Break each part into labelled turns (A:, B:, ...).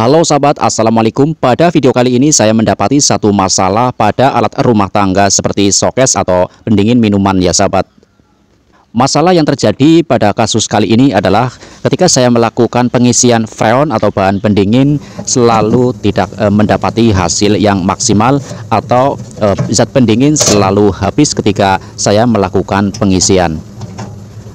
A: Halo sahabat Assalamualaikum pada video kali ini saya mendapati satu masalah pada alat rumah tangga seperti sokes atau pendingin minuman ya sahabat Masalah yang terjadi pada kasus kali ini adalah ketika saya melakukan pengisian freon atau bahan pendingin selalu tidak e, mendapati hasil yang maksimal atau e, zat pendingin selalu habis ketika saya melakukan pengisian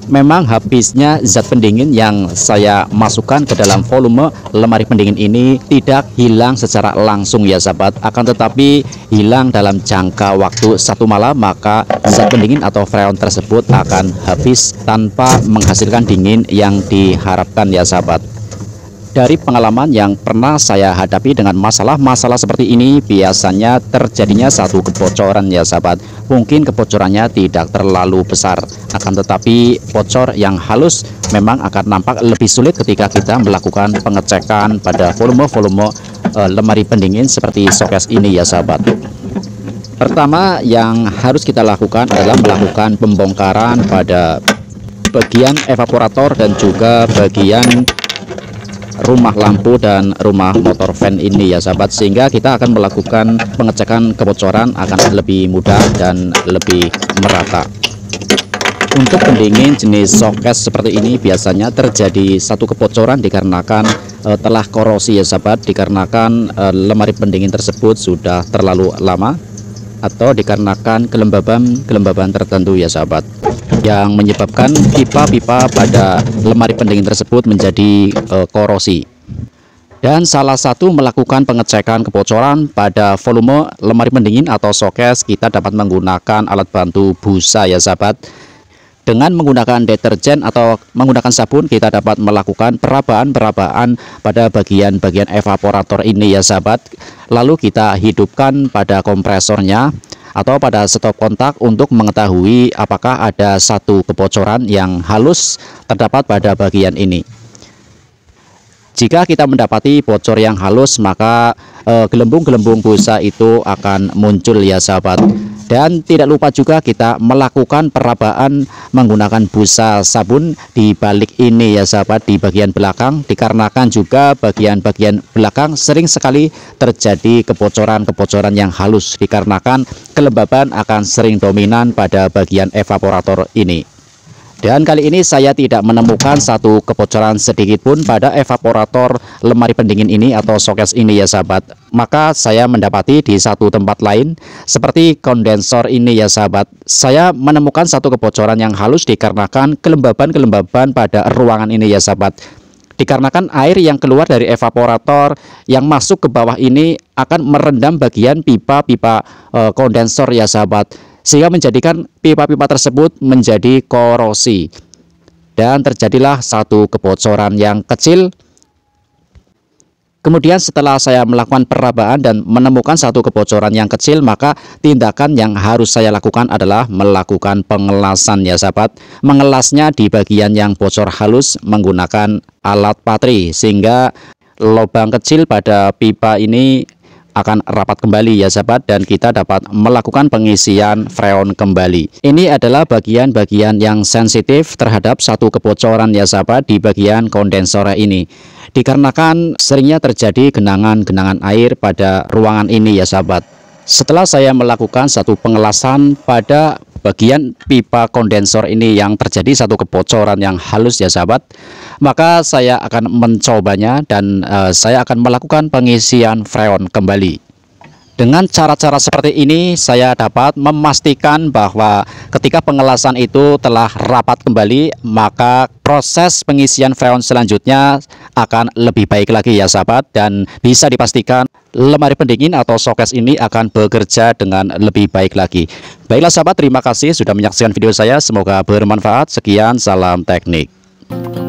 A: memang habisnya zat pendingin yang saya masukkan ke dalam volume lemari pendingin ini tidak hilang secara langsung ya sahabat akan tetapi hilang dalam jangka waktu satu malam maka zat pendingin atau freon tersebut akan habis tanpa menghasilkan dingin yang diharapkan ya sahabat dari pengalaman yang pernah saya hadapi dengan masalah-masalah seperti ini biasanya terjadinya satu kebocoran ya sahabat mungkin kebocorannya tidak terlalu besar akan tetapi bocor yang halus memang akan nampak lebih sulit ketika kita melakukan pengecekan pada volume-volume eh, lemari pendingin seperti showcase ini ya sahabat pertama yang harus kita lakukan adalah melakukan pembongkaran pada bagian evaporator dan juga bagian rumah lampu dan rumah motor van ini ya sahabat sehingga kita akan melakukan pengecekan kebocoran akan lebih mudah dan lebih merata untuk pendingin jenis soket seperti ini biasanya terjadi satu kebocoran dikarenakan e, telah korosi ya sahabat dikarenakan e, lemari pendingin tersebut sudah terlalu lama atau dikarenakan kelembaban kelembaban tertentu ya sahabat yang menyebabkan pipa-pipa pada lemari pendingin tersebut menjadi e, korosi. Dan salah satu melakukan pengecekan kebocoran pada volume lemari pendingin atau sokes kita dapat menggunakan alat bantu busa ya sahabat. Dengan menggunakan deterjen atau menggunakan sabun kita dapat melakukan perabaan-perabaan pada bagian-bagian evaporator ini ya sahabat. Lalu kita hidupkan pada kompresornya atau pada stop kontak untuk mengetahui apakah ada satu kebocoran yang halus terdapat pada bagian ini. Jika kita mendapati bocor yang halus maka eh, gelembung-gelembung busa itu akan muncul ya sahabat dan tidak lupa juga kita melakukan perabaan menggunakan busa sabun di balik ini ya sahabat di bagian belakang dikarenakan juga bagian-bagian belakang sering sekali terjadi kebocoran-kebocoran yang halus dikarenakan kelembaban akan sering dominan pada bagian evaporator ini dan kali ini saya tidak menemukan satu kebocoran sedikit pun pada evaporator lemari pendingin ini atau soket ini ya sahabat maka saya mendapati di satu tempat lain seperti kondensor ini ya sahabat saya menemukan satu kebocoran yang halus dikarenakan kelembaban-kelembaban pada ruangan ini ya sahabat dikarenakan air yang keluar dari evaporator yang masuk ke bawah ini akan merendam bagian pipa-pipa eh, kondensor ya sahabat sehingga menjadikan pipa-pipa tersebut menjadi korosi dan terjadilah satu kebocoran yang kecil Kemudian setelah saya melakukan perabaan dan menemukan satu kebocoran yang kecil, maka tindakan yang harus saya lakukan adalah melakukan pengelasan ya sahabat. Mengelasnya di bagian yang bocor halus menggunakan alat patri sehingga lubang kecil pada pipa ini akan rapat kembali ya sahabat dan kita dapat melakukan pengisian freon kembali ini adalah bagian-bagian yang sensitif terhadap satu kebocoran ya sahabat di bagian kondensor ini dikarenakan seringnya terjadi genangan-genangan air pada ruangan ini ya sahabat setelah saya melakukan satu pengelasan pada bagian pipa kondensor ini yang terjadi satu kebocoran yang halus ya sahabat maka saya akan mencobanya dan uh, saya akan melakukan pengisian freon kembali dengan cara-cara seperti ini saya dapat memastikan bahwa ketika pengelasan itu telah rapat kembali maka proses pengisian freon selanjutnya akan lebih baik lagi ya sahabat dan bisa dipastikan lemari pendingin atau showcase ini akan bekerja dengan lebih baik lagi. Baiklah sahabat, terima kasih sudah menyaksikan video saya. Semoga bermanfaat. Sekian, salam teknik.